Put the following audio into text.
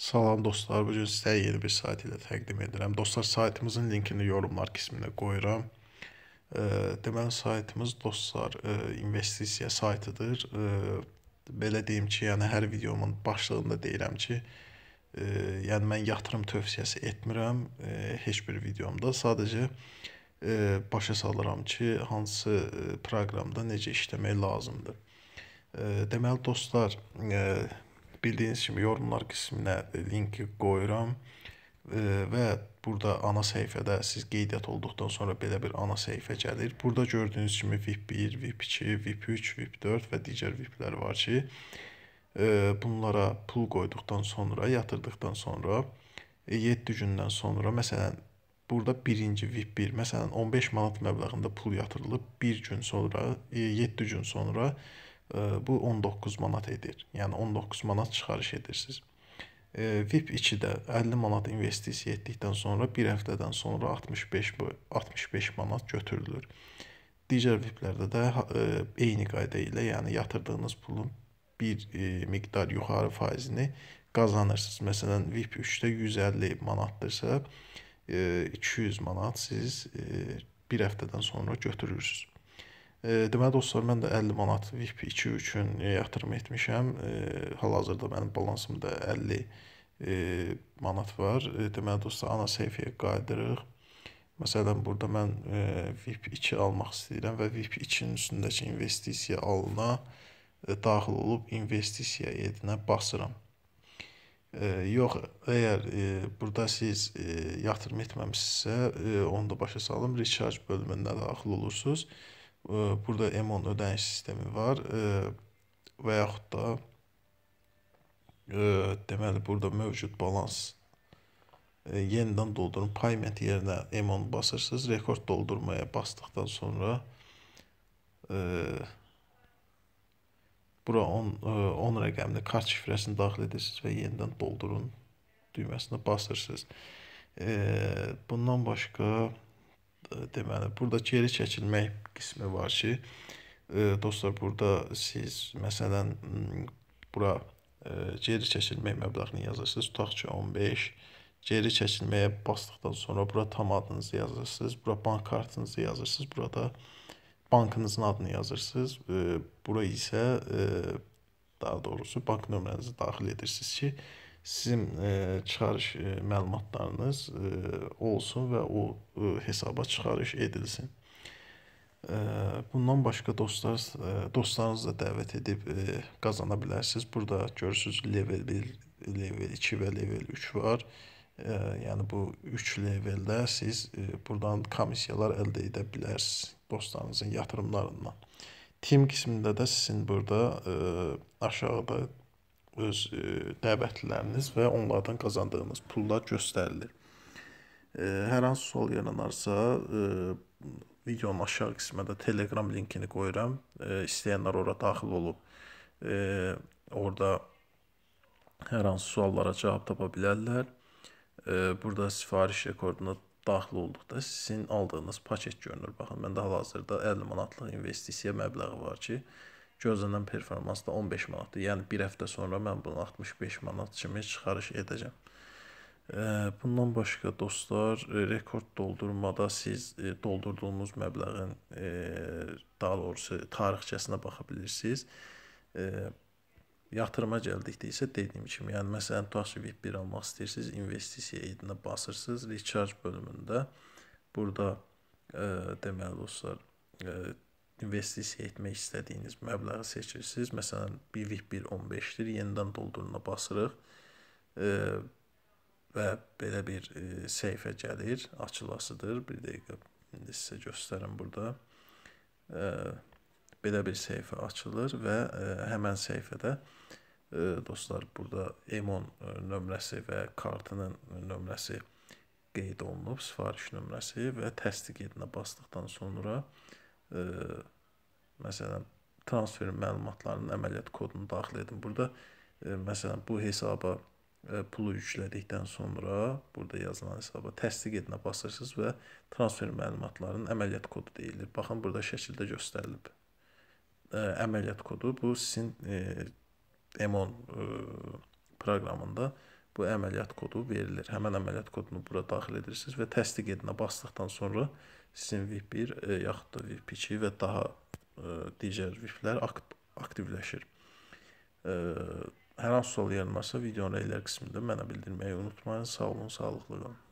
Salam dostlar, bu gün sizə yeni bir sayt ilə təqdim edirəm. Dostlar, saytımızın linkini yorumlar qisminə qoyuram. Deməli, saytımız dostlar investisiya saytıdır. Belə deyim ki, yəni hər videomun başlığında deyirəm ki, yəni mən yatırım tövsiyəsi etmirəm heç bir videomda. Sadəcə başa salıram ki, hansı proqramda necə işləmək lazımdır. Deməli, dostlar, bildiyiniz kimi yorumlar qisminə linki qoyuram və burada ana səhifədə siz qeydiyyat olduqdan sonra belə bir ana səhifə gəlir. Burada gördüyünüz kimi VIP1, VIP2, VIP3, VIP4 və digər VIPlər var ki, e, bunlara pul qoyduqdan sonra, yatırdıqdan sonra 7 e, gündən sonra məsələn burada birinci VIP1 məsələn 15 manat məbləğində pul yatırılıb 1 gün sonra 7 e, gün sonra bu 19 manat edir. Yəni 19 manat çıxarış edirsiniz. VIP 2-də 50 manat investisiya etdikdən sonra 1 həftədən sonra 65 65 manat götürülür. Digər VIP-lərdə də e, eyni qayda ilə, yəni yatırdığınız pulun bir e, miqdar yuxarı faizini qazanırsınız. Məsələn, VIP 3-də 150 manatdırsa, 200 e, manat siz 1 həftədən sonra götürürsüz. Deməli dostlar, mən də 50 manat VIP2 üçün yatırım etmişəm. Hal-hazırda mənim balansımda 50 manat var. Deməli dostlar, ana səhifəyə qayıdırıq. Məsələn, burada mən VIP2 almaq istəyirəm və VIP2-nin üstündəki investisiya alına daxil olub investisiya edinə basıram. Yox, əgər e, burada siz e, yatırım etməmisinizsə, e, onu da başa salın, recharge bölümündə daxil olursunuz burada EMON ödəniş sistemi var və yaxud da deməli burada mövcud balans e, yenidən doldurun. Payment yerinə EMON basırsınız. Rekord doldurmaya basdıqdan sonra e, bura 10 10 e, rəqəmli kart şifrəsini daxil edirsiniz və yenidən doldurun düyməsinə basırsınız. Bundan başqa deməli burada geri çəkilmək qismi var ki, e, dostlar burada siz məsələn bura e, geri çəkilmək məbləğini yazırsınız. Tutaq ki 15 geri çəkilməyə basdıqdan sonra bura tam adınızı yazırsınız, bura bank kartınızı yazırsınız, burada bankınızın adını yazırsınız. E, bura isə daha doğrusu bank nömrənizi daxil edirsiniz ki, sizin e, çıxarış e, məlumatlarınız e, olsun və o e, hesaba çıxarış edilsin. E, bundan başqa dostlar e, dostlarınızı da dəvət edib e, qazana bilərsiniz. Burada görürsüz level 1, level 2 və level 3 var. E, yəni bu 3 leveldə siz e, buradan komissiyalar əldə edə bilərsiniz dostlarınızın yatırımlarından. Team qismində də sizin burada ə, e, aşağıda öz e, dəvətliləriniz və onlardan qazandığınız pullar göstərilir. E, hər hansı sual yaranarsa, e, videonun aşağı qismində Telegram linkini qoyuram. E, istəyənlər ora daxil olub e, orada hər hansı suallara cavab tapa bilərlər. E, burada sifariş rekorduna daxil olduqda sizin aldığınız paket görünür. Baxın, məndə hal-hazırda 50 manatlıq investisiya məbləği var ki, Gözlənilən performans da 15 manatdır. Yəni bir həftə sonra mən bunu 65 manat kimi çıxarış edəcəm. Bundan başqa dostlar, e, rekord doldurmada siz e, doldurduğunuz məbləğin e, daha doğrusu tarixçəsinə baxa bilirsiniz. Yatırıma gəldikdə isə dediyim kimi, yəni məsələn, tutaq ki, bir almaq istəyirsiniz, investisiya edinə basırsınız, recharge bölümündə burada ə, deməli dostlar, ə, investisiya etmək istədiyiniz məbləği seçirsiniz. Məsələn, birlik 1.15-dir, yenidən dolduruna basırıq və belə bir e, səhifə gəlir, açılasıdır. Bir dəqiqə indi sizə göstərim burada. Belə bir səhifə açılır və e, həmən səhifədə e, dostlar burada Emon nömrəsi və kartının nömrəsi qeyd olunub, sifariş nömrəsi və təsdiq edinə basdıqdan sonra e, e, məsələn, transferin məlumatlarının əməliyyat kodunu daxil edin. Burada e, məsələn, bu hesaba e, pulu yüklədikdən sonra burada yazılan hesaba təsdiq edinə basırsınız və transfer məlumatlarının əməliyyat kodu deyilir. Baxın, burada şəkildə göstərilib. E, əməliyyat kodu bu sizin e, Emon e, proqramında e, bu əməliyyat kodu verilir. Həmən əməliyyat kodunu bura daxil edirsiniz və təsdiq edinə basdıqdan sonra sizin VIP1 e, yaxud da VIP2 və daha e, digər VIP-lər akt aktivləşir. E, hər hansı sual yaranarsa videonun rəylər qismində mənə bildirməyi unutmayın. Sağ olun, sağlıqlı qalın.